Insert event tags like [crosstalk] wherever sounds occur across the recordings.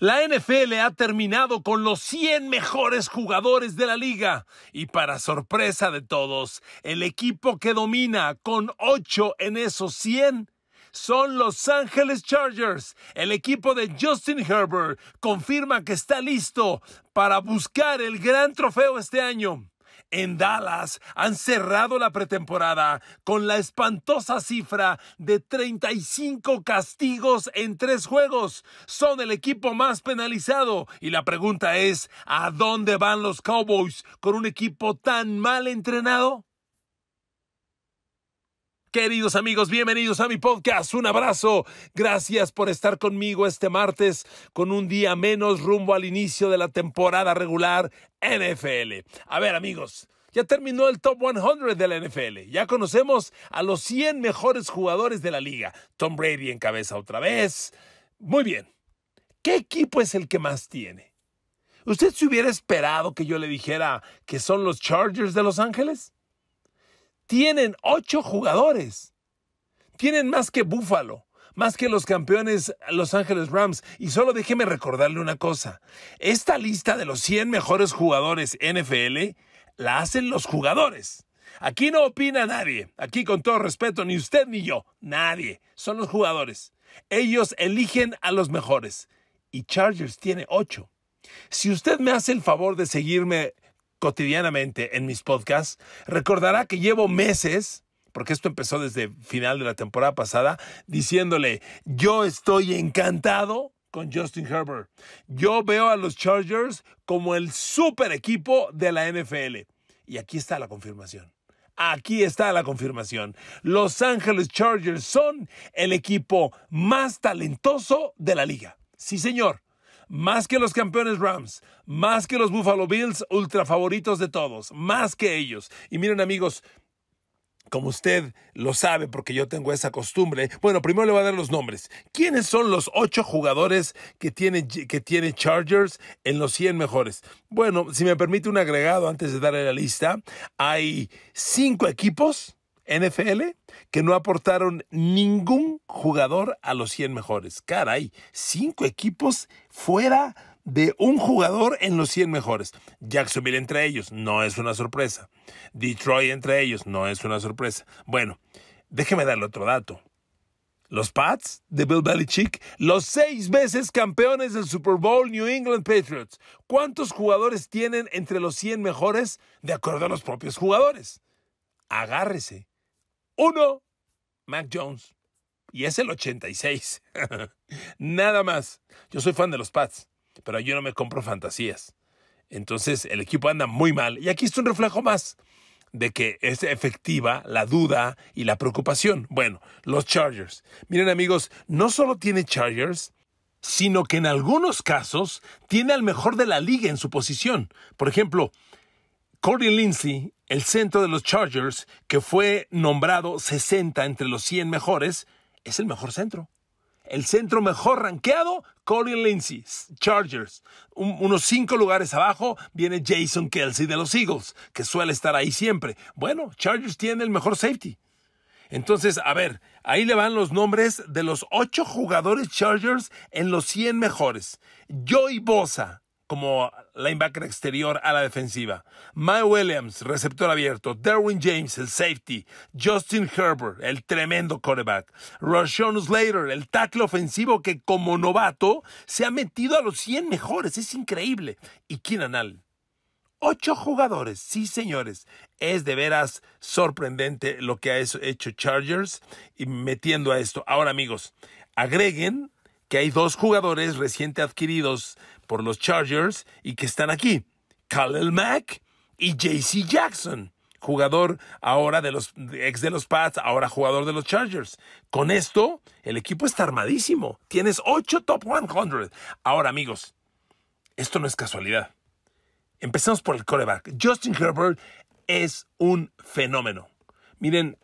La NFL ha terminado con los 100 mejores jugadores de la liga y para sorpresa de todos, el equipo que domina con 8 en esos 100 son Los Angeles Chargers. El equipo de Justin Herbert confirma que está listo para buscar el gran trofeo este año en Dallas han cerrado la pretemporada con la espantosa cifra de 35 castigos en tres juegos. Son el equipo más penalizado y la pregunta es, ¿a dónde van los Cowboys con un equipo tan mal entrenado? Queridos amigos, bienvenidos a mi podcast. Un abrazo. Gracias por estar conmigo este martes con un día menos rumbo al inicio de la temporada regular NFL. A ver amigos, ya terminó el top 100 de la NFL. Ya conocemos a los 100 mejores jugadores de la liga. Tom Brady en cabeza otra vez. Muy bien. ¿Qué equipo es el que más tiene? ¿Usted se hubiera esperado que yo le dijera que son los Chargers de Los Ángeles? tienen ocho jugadores. Tienen más que Búfalo, más que los campeones Los Ángeles Rams. Y solo déjeme recordarle una cosa. Esta lista de los 100 mejores jugadores NFL la hacen los jugadores. Aquí no opina nadie. Aquí con todo respeto, ni usted ni yo. Nadie. Son los jugadores. Ellos eligen a los mejores. Y Chargers tiene ocho. Si usted me hace el favor de seguirme cotidianamente en mis podcasts, recordará que llevo meses, porque esto empezó desde final de la temporada pasada, diciéndole, yo estoy encantado con Justin Herbert. Yo veo a los Chargers como el super equipo de la NFL. Y aquí está la confirmación. Aquí está la confirmación. Los Ángeles Chargers son el equipo más talentoso de la liga. Sí, señor más que los campeones Rams, más que los Buffalo Bills, ultra favoritos de todos, más que ellos. Y miren amigos, como usted lo sabe, porque yo tengo esa costumbre, bueno, primero le voy a dar los nombres. ¿Quiénes son los ocho jugadores que tiene, que tiene Chargers en los 100 mejores? Bueno, si me permite un agregado antes de darle la lista, hay cinco equipos NFL que no aportaron ningún jugador a los 100 mejores. Caray, cinco equipos fuera de un jugador en los 100 mejores. Jacksonville entre ellos, no es una sorpresa. Detroit entre ellos, no es una sorpresa. Bueno, déjeme darle otro dato. Los Pats de Bill Belichick, los seis veces campeones del Super Bowl New England Patriots. ¿Cuántos jugadores tienen entre los 100 mejores de acuerdo a los propios jugadores? Agárrese. Uno, Mac Jones. Y es el 86. [laughs] Nada más. Yo soy fan de los Pats, pero yo no me compro fantasías. Entonces el equipo anda muy mal. Y aquí está un reflejo más de que es efectiva la duda y la preocupación. Bueno, los Chargers. Miren amigos, no solo tiene Chargers, sino que en algunos casos tiene al mejor de la liga en su posición. Por ejemplo, Corey Lindsey el centro de los Chargers, que fue nombrado 60 entre los 100 mejores, es el mejor centro. El centro mejor rankeado, Colin Lindsay, Chargers. unos cinco lugares abajo viene Jason Kelsey de los Eagles, que suele estar ahí siempre. Bueno, Chargers tiene el mejor safety. Entonces, a ver, ahí le van los nombres de los ocho jugadores Chargers en los 100 mejores. Joy Bosa, como linebacker exterior a la defensiva. Mike Williams, receptor abierto. Darwin James, el safety. Justin Herbert, el tremendo quarterback. Roshon Slater, el tackle ofensivo que como novato se ha metido a los 100 mejores. Es increíble. Y quién anal? Ocho jugadores, sí señores. Es de veras sorprendente lo que ha hecho Chargers y metiendo a esto. Ahora amigos, agreguen que hay dos jugadores reciente adquiridos por los Chargers y que están aquí. Khalil Mack y JC Jackson, jugador ahora de los ex de los Pats, ahora jugador de los Chargers. Con esto, el equipo está armadísimo. Tienes 8 top 100. Ahora, amigos, esto no es casualidad. Empezamos por el coreback. Justin Herbert es un fenómeno. Miren,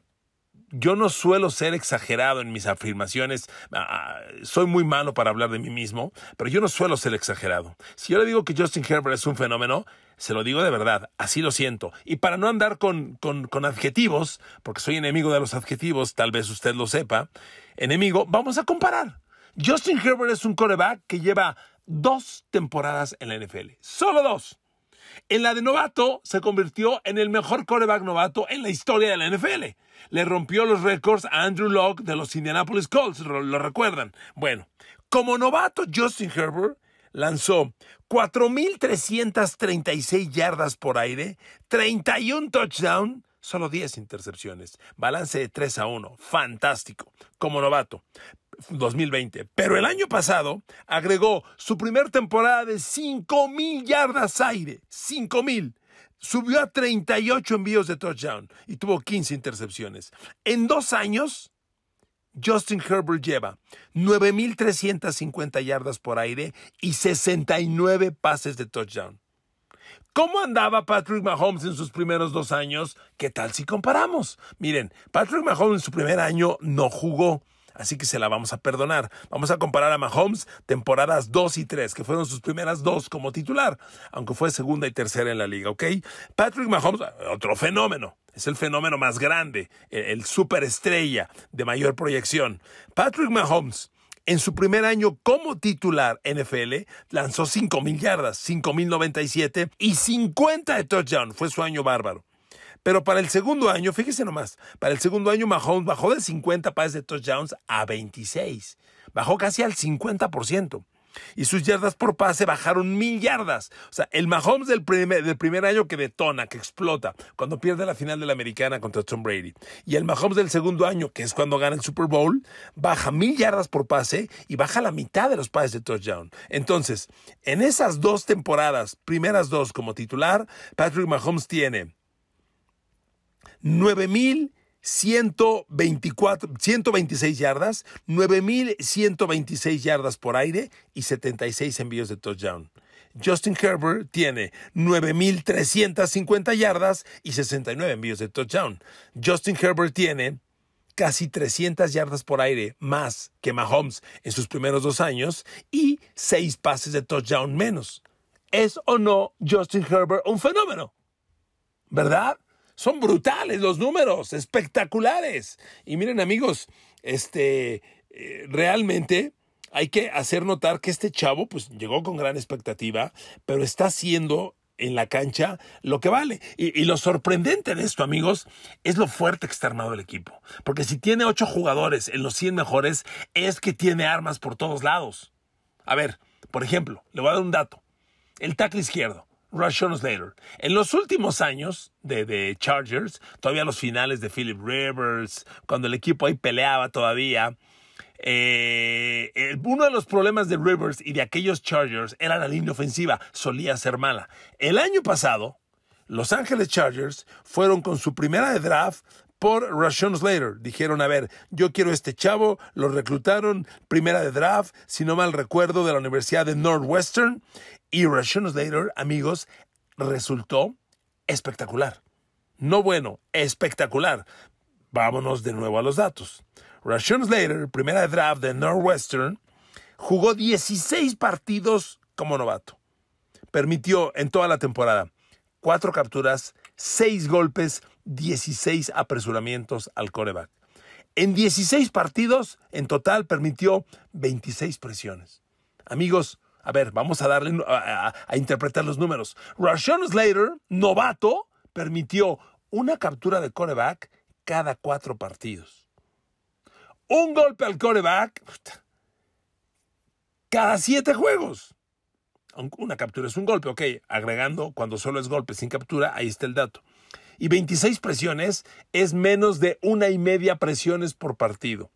yo no suelo ser exagerado en mis afirmaciones. Ah, ah, soy muy malo para hablar de mí mismo, pero yo no suelo ser exagerado. Si yo le digo que Justin Herbert es un fenómeno, se lo digo de verdad, así lo siento. Y para no andar con, con adjetivos, porque soy enemigo de los adjetivos, tal vez usted lo sepa, enemigo, vamos a comparar. Justin Herbert es un coreback que lleva dos temporadas en la NFL. Solo dos en la de novato se convirtió en el mejor coreback novato en la historia de la NFL. Le rompió los récords a Andrew Locke de los Indianapolis Colts, lo, recuerdan. Bueno, como novato Justin Herbert lanzó 4.336 yardas por aire, 31 touchdowns, solo 10 intercepciones, balance de 3 a 1, fantástico, como novato. 2020. Pero el año pasado agregó su primer temporada de 5,000 mil yardas aire. 5,000. Subió a 38 envíos de touchdown y tuvo 15 intercepciones. En dos años, Justin Herbert lleva 9.350 yardas por aire y 69 pases de touchdown. ¿Cómo andaba Patrick Mahomes en sus primeros dos años? ¿Qué tal si comparamos? Miren, Patrick Mahomes en su primer año no jugó así que se la vamos a perdonar. Vamos a comparar a Mahomes temporadas 2 y 3, que fueron sus primeras dos como titular, aunque fue segunda y tercera en la liga, ¿ok? Patrick Mahomes, otro fenómeno, es el fenómeno más grande, e-, el, superestrella de mayor proyección. Patrick Mahomes, en su primer año como titular NFL, lanzó 5.000 yardas, 5.097 y 50 de touchdown. Fue su año bárbaro. Pero para el segundo año, fíjese nomás, para el segundo año Mahomes bajó de 50 pases de touchdowns a 26. Bajó casi al 50% y sus yardas por pase bajaron mil yardas. O sea, el Mahomes del primer, del primer año que detona, que explota, cuando pierde la final de la americana contra Tom Brady. Y el Mahomes del segundo año, que es cuando gana el Super Bowl, baja mil yardas por pase y baja la mitad de los pases de touchdown. Entonces, en esas dos temporadas, primeras dos como titular, Patrick Mahomes tiene 9,126 yardas, 9.126 yardas por aire y 76 envíos de touchdown. Justin Herbert tiene 9.350 yardas y 69 envíos de touchdown. Justin Herbert tiene casi 300 yardas por aire más que Mahomes en sus primeros dos años y 6 pases de touchdown menos. ¿Es o no Justin Herbert un fenómeno? ¿Verdad? Son brutales los números, espectaculares. Y miren amigos, este, eh, realmente hay que hacer notar que este chavo pues llegó con gran expectativa, pero está haciendo en la cancha lo que vale. Y, lo sorprendente de esto, amigos, es lo fuerte que está armado el equipo. Porque si tiene ocho jugadores en los 100 mejores, es que tiene armas por todos lados. A ver, por ejemplo, le voy a dar un dato. El tackle izquierdo. Rashawn Slater. En los últimos años de, Chargers, todavía los finales de Philip Rivers, cuando el equipo ahí peleaba todavía, eh, uno de los problemas de Rivers y de aquellos Chargers era la línea ofensiva, solía ser mala. El año pasado, Los Ángeles Chargers fueron con su primera de draft por Rashawn Slater. Dijeron, a ver, yo quiero este chavo, lo reclutaron, primera de draft, si no mal recuerdo, de la Universidad de Northwestern. Y Rashawn Slater, amigos, resultó espectacular. No bueno, espectacular. Vámonos de nuevo a los datos. Rashon Slater, primera de draft de Northwestern, jugó 16 partidos como novato. Permitió en toda la temporada Cuatro capturas, seis golpes, 16 apresuramientos al coreback. En 16 partidos, en total, permitió 26 presiones. Amigos, a ver, vamos a darle a, interpretar los números. Rashawn Slater, novato, permitió una captura de coreback cada cuatro partidos. Un golpe al coreback cada siete juegos una captura es un golpe, ok, agregando cuando solo es golpe sin captura, ahí está el dato. Y 26 presiones es menos de una y media presiones por partido.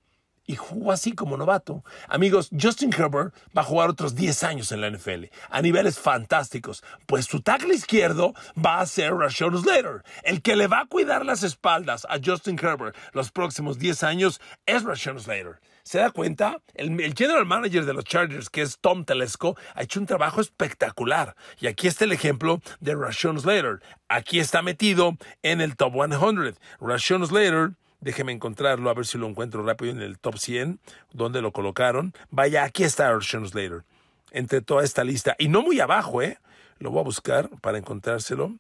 Y jugó así como novato. Amigos, Justin Herbert va a jugar otros 10 años en la NFL, a niveles fantásticos, pues su tackle izquierdo va a ser Rashawn Slater. El que le va a cuidar las espaldas a Justin Herbert los próximos 10 años es Rashawn Slater. ¿Se da cuenta? El, general manager de los Chargers, que es Tom Telesco, ha hecho un trabajo espectacular. Y aquí está el ejemplo de Rashawn Slater. Aquí está metido en el top 100. Rashawn Slater. Déjeme encontrarlo, a ver si lo encuentro rápido en el top 100, donde lo colocaron. Vaya, aquí está Rashawn Slater, entre toda esta lista. Y no muy abajo, ¿eh? Lo voy a buscar para encontrárselo.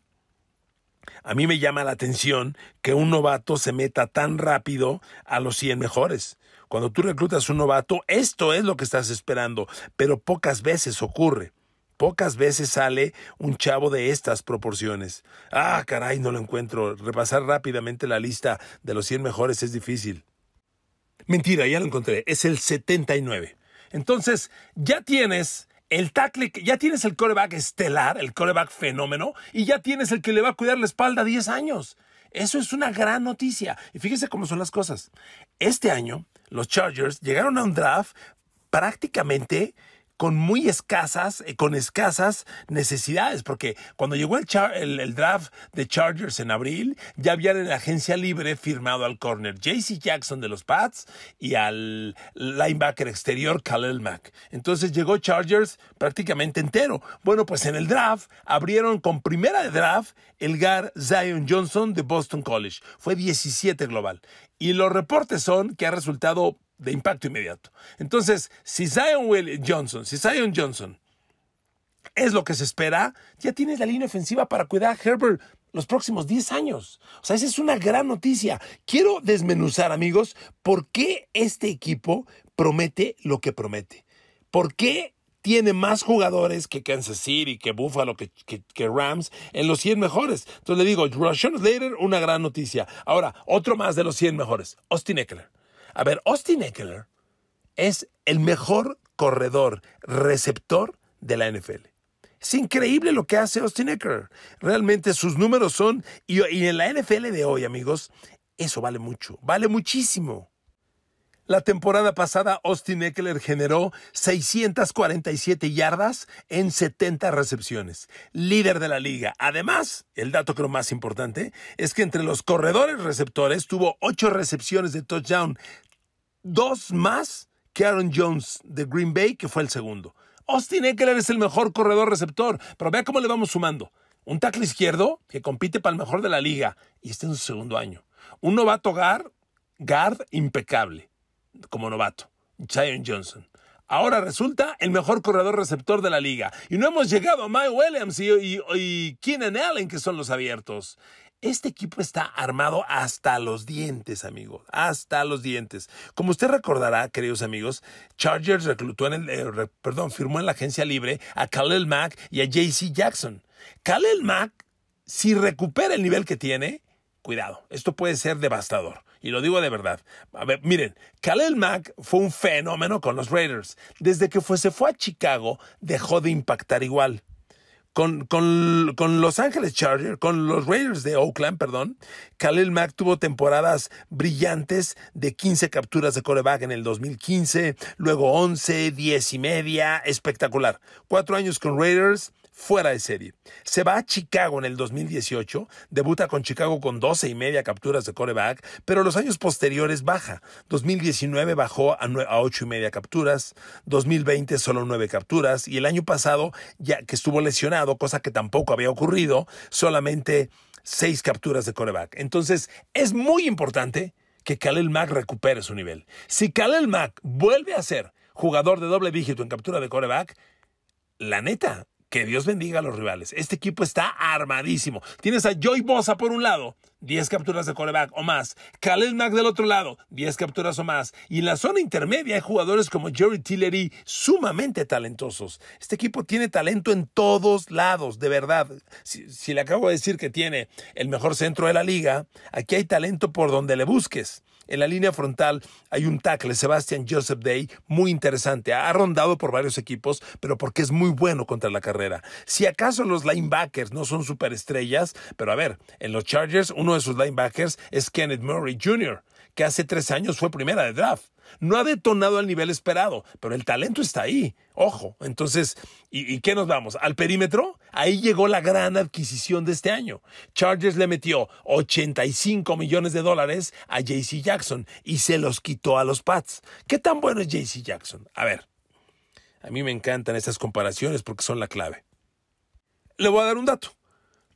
A mí me llama la atención que un novato se meta tan rápido a los 100 mejores. Cuando tú reclutas un novato, esto es lo que estás esperando, pero pocas veces ocurre. Pocas veces sale un chavo de estas proporciones. Ah, caray, no lo encuentro. Repasar rápidamente la lista de los 100 mejores es difícil. Mentira, ya lo encontré. Es el 79. Entonces, ya tienes el tackle, ya tienes el coreback estelar, el coreback fenómeno, y ya tienes el que le va a cuidar la espalda 10 años. Eso es una gran noticia. Y fíjese cómo son las cosas. Este año, los Chargers llegaron a un draft prácticamente con muy escasas, eh, con escasas necesidades, porque cuando llegó el, draft de Chargers en abril, ya habían en la agencia libre firmado al corner JC Jackson de los Pats y al linebacker exterior Khalil Mack. Entonces llegó Chargers prácticamente entero. Bueno, pues en el draft abrieron con primera de draft el gar Zion Johnson de Boston College. Fue 17 global. Y los reportes son que ha resultado de impacto inmediato. Entonces, si Zion Will Johnson, si Zion Johnson es lo que se espera, ya tienes la línea ofensiva para cuidar a Herbert los próximos 10 años. O sea, esa es una gran noticia. Quiero desmenuzar, amigos, por qué este equipo promete lo que promete. ¿Por qué tiene más jugadores que Kansas City, que Buffalo, que, Rams en los 100 mejores? Entonces le digo, Russian Slater, una gran noticia. Ahora, otro más de los 100 mejores, Austin Eckler. A ver, Austin Eckler es el mejor corredor receptor de la NFL. Es increíble lo que hace Austin Eckler. Realmente sus números son, y, y en la NFL de hoy, amigos, eso vale mucho, vale muchísimo. La temporada pasada, Austin Eckler generó 647 yardas en 70 recepciones, líder de la liga. Además, el dato que lo más importante es que entre los corredores receptores tuvo 8 recepciones de touchdown, dos más que Aaron Jones de Green Bay, que fue el segundo. Austin Eckler es el mejor corredor receptor, pero vea cómo le vamos sumando. Un tackle izquierdo que compite para el mejor de la liga y está en su segundo año. Un novato guard impecable como novato, Zion Johnson. Ahora resulta el mejor corredor receptor de la liga. Y no hemos llegado a Mike Williams y, y, Keenan Allen, que son los abiertos. Este equipo está armado hasta los dientes, amigos. Hasta los dientes. Como usted recordará, queridos amigos, Chargers reclutó en el, eh, perdón, firmó en la agencia libre a Khalil Mack y a JC Jackson. Khalil Mack, si recupera el nivel que tiene, Cuidado, esto puede ser devastador. Y lo digo de verdad. A ver, miren, Khalil Mack fue un fenómeno con los Raiders. Desde que se fue a Chicago, dejó de impactar igual. Con, con, Los Ángeles Chargers, con los Raiders de Oakland, perdón, Khalil Mack tuvo temporadas brillantes de 15 capturas de coreback en el 2015, luego 11, 10 y media, espectacular. Cuatro años con Raiders, fuera de serie. Se va a Chicago en el 2018, debuta con Chicago con 12 y media capturas de coreback, pero los años posteriores baja. 2019 bajó a, 9, a 8 y media capturas, 2020 solo 9 capturas, y el año pasado, ya que estuvo lesionado, cosa que tampoco había ocurrido, solamente 6 capturas de coreback. Entonces, es muy importante que Khalil Mack recupere su nivel. Si Khalil Mack vuelve a ser jugador de doble dígito en captura de coreback, la neta, que Dios bendiga a los rivales. Este equipo está armadísimo. Tienes a Joy Bosa por un lado, 10 capturas de coreback o más. Khalil Mack del otro lado, 10 capturas o más. Y en la zona intermedia hay jugadores como Jerry Tillery, sumamente talentosos. Este equipo tiene talento en todos lados, de verdad. Si, le acabo de decir que tiene el mejor centro de la liga, aquí hay talento por donde le busques. En la línea frontal hay un tackle, Sebastian Joseph Day, muy interesante. Ha rondado por varios equipos, pero porque es muy bueno contra la carrera. Si acaso los linebackers no son superestrellas, pero a ver, en los Chargers uno uno de sus linebackers es Kenneth Murray Jr., que hace tres años fue primera de draft. No ha detonado al nivel esperado, pero el talento está ahí. Ojo, entonces, ¿y, ¿y, qué nos vamos? ¿Al perímetro? Ahí llegó la gran adquisición de este año. Chargers le metió 85 millones de dólares a JC Jackson y se los quitó a los Pats. ¿Qué tan bueno es JC Jackson? A ver, a mí me encantan estas comparaciones porque son la clave. Le voy a dar un dato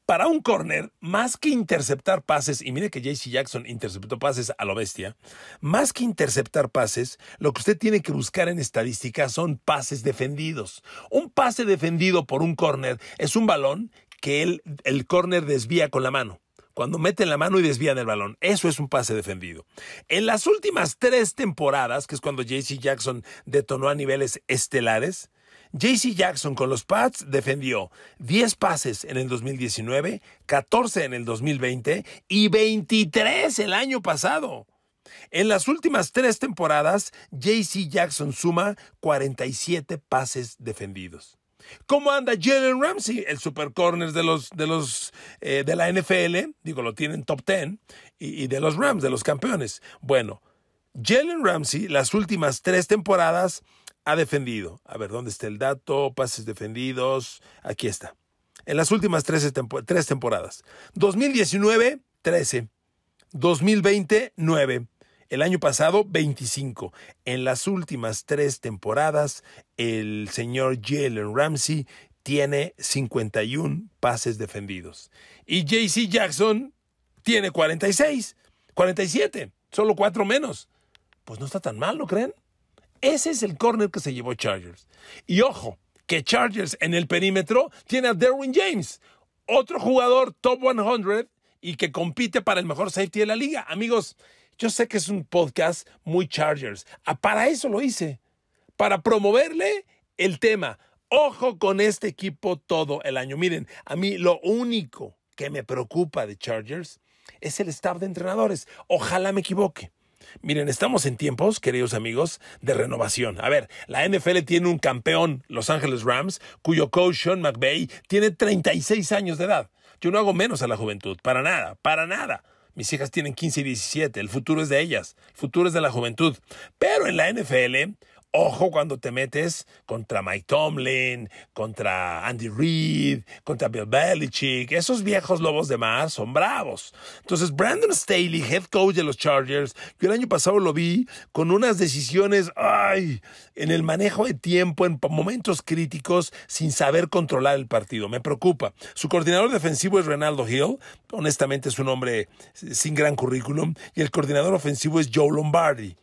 para un corner, más que interceptar pases, y mire que JC Jackson interceptó pases a lo bestia, más que interceptar pases, lo que usted tiene que buscar en estadística son pases defendidos. Un pase defendido por un corner es un balón que el, el corner desvía con la mano cuando meten la mano y desvían el balón. Eso es un pase defendido. En las últimas tres temporadas, que es cuando JC Jackson detonó a niveles estelares, JC Jackson con los Pats defendió 10 pases en el 2019, 14 en el 2020 y 23 el año pasado. En las últimas tres temporadas, JC Jackson suma 47 pases defendidos. ¿Cómo anda Jalen Ramsey, el super de los de los eh, de la NFL? Digo, lo tienen top 10 y, y de los Rams, de los campeones. Bueno, Jalen Ramsey, las últimas tres temporadas, ha defendido. A ver, ¿dónde está el dato? Pases defendidos. Aquí está. En las últimas tres, temporadas. 2019, 13. 2020, 9. El año pasado, 25. En las últimas tres temporadas, el señor Jalen Ramsey tiene 51 pases defendidos. Y JC Jackson tiene 46, 47, solo cuatro menos. Pues no está tan mal, ¿lo creen? Ese es el corner que se llevó Chargers. Y ojo, que Chargers en el perímetro tiene a Derwin James, otro jugador top 100 y que compite para el mejor safety de la liga. Amigos, yo sé que es un podcast muy Chargers. Ah, para eso lo hice, para promoverle el tema. Ojo con este equipo todo el año. Miren, a mí lo único que me preocupa de Chargers es el staff de entrenadores. Ojalá me equivoque. Miren, estamos en tiempos, queridos amigos, de renovación. A ver, la NFL tiene un campeón, Los Ángeles Rams, cuyo coach Sean McVay tiene 36 años de edad. Yo no hago menos a la juventud, para nada, para nada. Mis hijas tienen 15 y 17, el futuro es de ellas, el futuro es de la juventud. Pero en la NFL, Ojo cuando te metes contra Mike Tomlin, contra Andy Reid, contra Bill Belichick. Esos viejos lobos de mar son bravos. Entonces, Brandon Staley, head coach de los Chargers, yo el año pasado lo vi con unas decisiones, ay, en el manejo de tiempo, en momentos críticos, sin saber controlar el partido. Me preocupa. Su coordinador defensivo es Renaldo Hill. Honestamente es un hombre sin gran currículum. Y el coordinador ofensivo es Joe Lombardi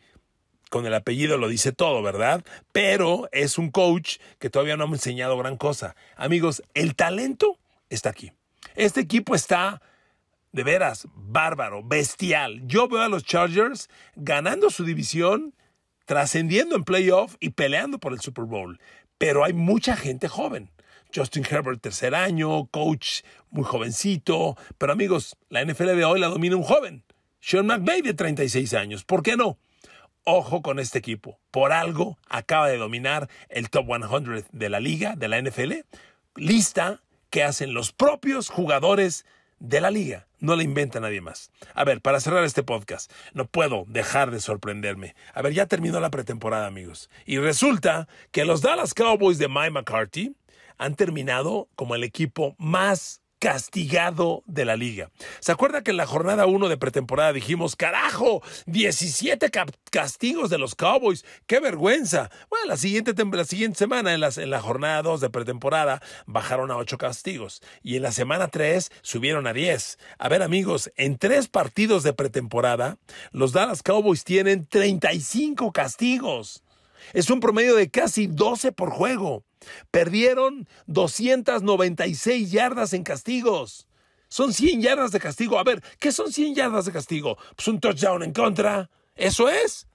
con el apellido lo dice todo, ¿verdad? Pero es un coach que todavía no me ha enseñado gran cosa. Amigos, el talento está aquí. Este equipo está de veras bárbaro, bestial. Yo veo a los Chargers ganando su división, trascendiendo en playoff y peleando por el Super Bowl. Pero hay mucha gente joven. Justin Herbert, tercer año, coach muy jovencito. Pero amigos, la NFL de hoy la domina un joven. Sean McVay de 36 años. ¿Por qué no? Ojo con este equipo. Por algo acaba de dominar el top 100 de la liga, de la NFL. Lista que hacen los propios jugadores de la liga. No la inventa nadie más. A ver, para cerrar este podcast, no puedo dejar de sorprenderme. A ver, ya terminó la pretemporada, amigos. Y resulta que los Dallas Cowboys de Mike McCarthy han terminado como el equipo más castigado de la liga. ¿Se acuerda que en la jornada 1 de pretemporada dijimos, carajo, 17 castigos de los Cowboys? ¡Qué vergüenza! Bueno, la siguiente, la siguiente semana, en, las, en la jornada 2 de pretemporada, bajaron a 8 castigos y en la semana 3 subieron a 10. A ver amigos, en 3 partidos de pretemporada, los Dallas Cowboys tienen 35 castigos. Es un promedio de casi 12 por juego. Perdieron 296 yardas en castigos. Son 100 yardas de castigo. A ver, ¿qué son 100 yardas de castigo? Pues un touchdown en contra. Eso es.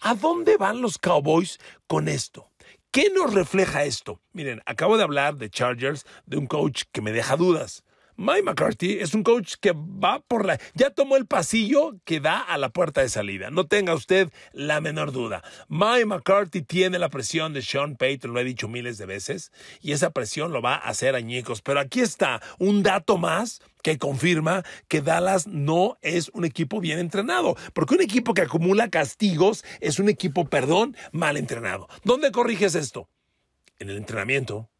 ¿A dónde van los Cowboys con esto? ¿Qué nos refleja esto? Miren, acabo de hablar de Chargers, de un coach que me deja dudas. Mike McCarthy es un coach que va por la... Ya tomó el pasillo que da a la puerta de salida. No tenga usted la menor duda. Mike McCarthy tiene la presión de Sean Payton, lo he dicho miles de veces, y esa presión lo va a hacer añicos. Pero aquí está un dato más que confirma que Dallas no es un equipo bien entrenado, porque un equipo que acumula castigos es un equipo, perdón, mal entrenado. ¿Dónde corriges esto? En el entrenamiento.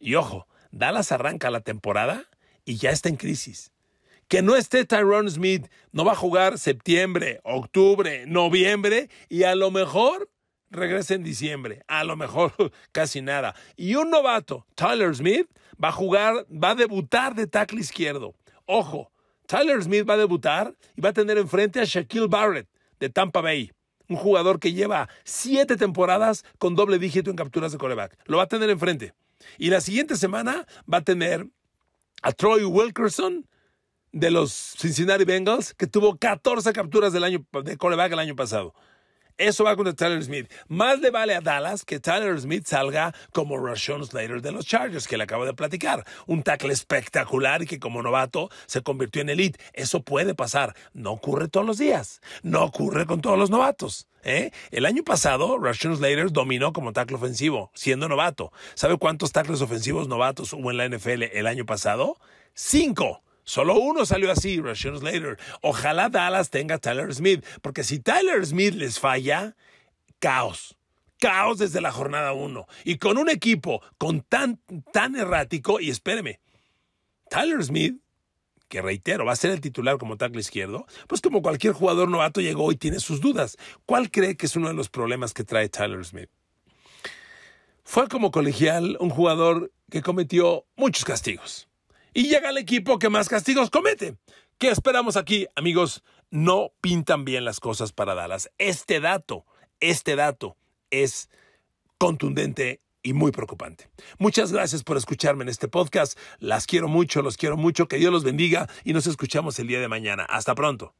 Y ojo, Dallas arranca la temporada y ya está en crisis. Que no esté Tyrone Smith, no va a jugar septiembre, octubre, noviembre y a lo mejor regresa en diciembre, a lo mejor [laughs] casi nada. Y un novato, Tyler Smith, va a jugar, va a debutar de tackle izquierdo. Ojo, Tyler Smith va a debutar y va a tener enfrente a Shaquille Barrett de Tampa Bay un jugador que lleva siete temporadas con doble dígito en capturas de coreback. Lo va a tener enfrente. Y la siguiente semana va a tener a Troy Wilkerson de los Cincinnati Bengals, que tuvo 14 capturas del año de coreback el año pasado. Eso va contra Tyler Smith. Más le vale a Dallas que Tyler Smith salga como Rashon Slater de los Chargers, que le acabo de platicar. Un tackle espectacular y que como novato se convirtió en elite. Eso puede pasar. No ocurre todos los días. No ocurre con todos los novatos. ¿Eh? El año pasado, Rashon Slater dominó como tackle ofensivo, siendo novato. ¿Sabe cuántos tackles ofensivos novatos hubo en la NFL el año pasado? Cinco. Solo uno salió así, Slater. Ojalá Dallas tenga Tyler Smith, porque si Tyler Smith les falla, caos. Caos desde la jornada uno Y con un equipo con tan, tan errático, y espéreme, Tyler Smith, que reitero, va a ser el titular como tackle izquierdo, pues como cualquier jugador novato llegó y tiene sus dudas. ¿Cuál cree que es uno de los problemas que trae Tyler Smith? Fue como colegial un jugador que cometió muchos castigos y llega el equipo que más castigos comete. ¿Qué esperamos aquí, amigos? No pintan bien las cosas para Dallas. Este dato, este dato es contundente y muy preocupante. Muchas gracias por escucharme en este podcast. Las quiero mucho, los quiero mucho. Que Dios los bendiga y nos escuchamos el día de mañana. Hasta pronto.